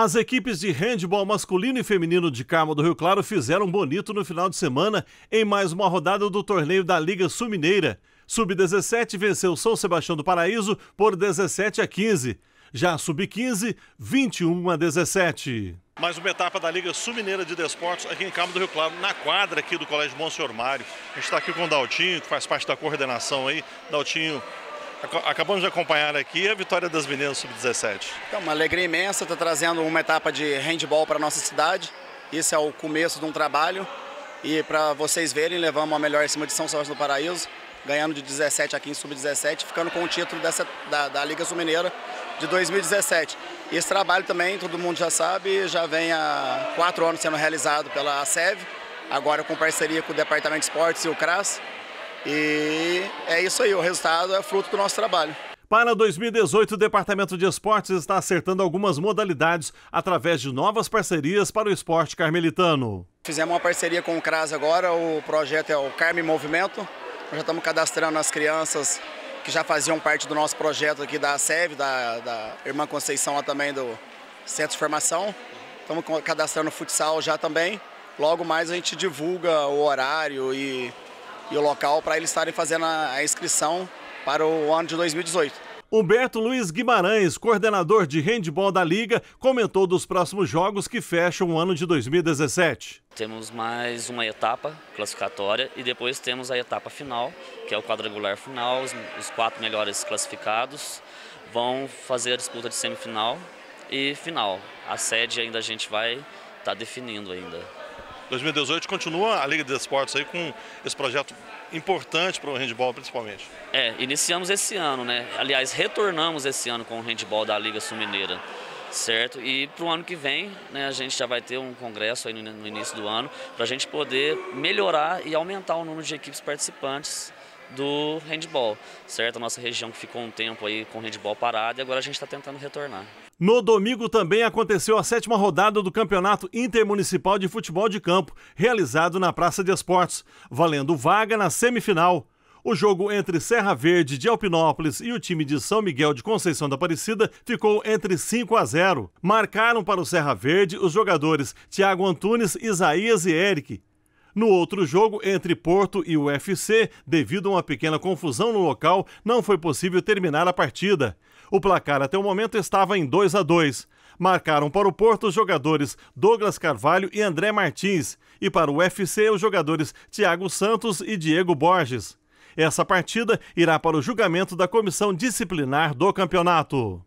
As equipes de handball masculino e feminino de Carmo do Rio Claro fizeram bonito no final de semana em mais uma rodada do torneio da Liga Sul-Mineira. Sub-17 venceu São Sebastião do Paraíso por 17 a 15. Já Sub-15, 21 a 17. Mais uma etapa da Liga Sul-Mineira de Desportos aqui em Cabo do Rio Claro, na quadra aqui do Colégio Monsenhor Mário. A gente está aqui com o Daltinho, que faz parte da coordenação aí. Daltinho Acabamos de acompanhar aqui a vitória das meninas sub-17. É uma alegria imensa, está trazendo uma etapa de handball para a nossa cidade. Isso é o começo de um trabalho. E para vocês verem, levamos a melhor em cima de São Sebastião do Paraíso, ganhando de 17 aqui em sub-17, ficando com o título dessa, da, da Liga Sul-Mineira de 2017. E esse trabalho também, todo mundo já sabe, já vem há quatro anos sendo realizado pela SEV, agora com parceria com o Departamento de Esportes e o CRAS. E é isso aí, o resultado é fruto do nosso trabalho. Para 2018, o Departamento de Esportes está acertando algumas modalidades através de novas parcerias para o esporte carmelitano. Fizemos uma parceria com o CRAS agora, o projeto é o Carme Movimento. Nós já estamos cadastrando as crianças que já faziam parte do nosso projeto aqui da SEV, da, da Irmã Conceição lá também do Centro de Formação. Estamos cadastrando futsal já também. Logo mais a gente divulga o horário e e o local para eles estarem fazendo a inscrição para o ano de 2018. Humberto Luiz Guimarães, coordenador de handball da Liga, comentou dos próximos jogos que fecham o ano de 2017. Temos mais uma etapa classificatória e depois temos a etapa final, que é o quadrangular final. Os quatro melhores classificados vão fazer a disputa de semifinal e final. A sede ainda a gente vai estar tá definindo ainda. 2018 continua a Liga de Esportes aí com esse projeto importante para o handball principalmente. É, iniciamos esse ano, né? Aliás, retornamos esse ano com o handball da Liga Sul-Mineira. Certo, e para o ano que vem né, a gente já vai ter um congresso aí no, no início do ano para a gente poder melhorar e aumentar o número de equipes participantes do handball, certo? A nossa região que ficou um tempo aí com o handball parado e agora a gente está tentando retornar. No domingo também aconteceu a sétima rodada do Campeonato Intermunicipal de Futebol de Campo, realizado na Praça de Esportes, valendo vaga na semifinal. O jogo entre Serra Verde de Alpinópolis e o time de São Miguel de Conceição da Aparecida ficou entre 5 a 0. Marcaram para o Serra Verde os jogadores Thiago Antunes, Isaías e Eric. No outro jogo, entre Porto e UFC, devido a uma pequena confusão no local, não foi possível terminar a partida. O placar até o momento estava em 2 a 2. Marcaram para o Porto os jogadores Douglas Carvalho e André Martins, e para o UFC os jogadores Thiago Santos e Diego Borges. Essa partida irá para o julgamento da comissão disciplinar do campeonato.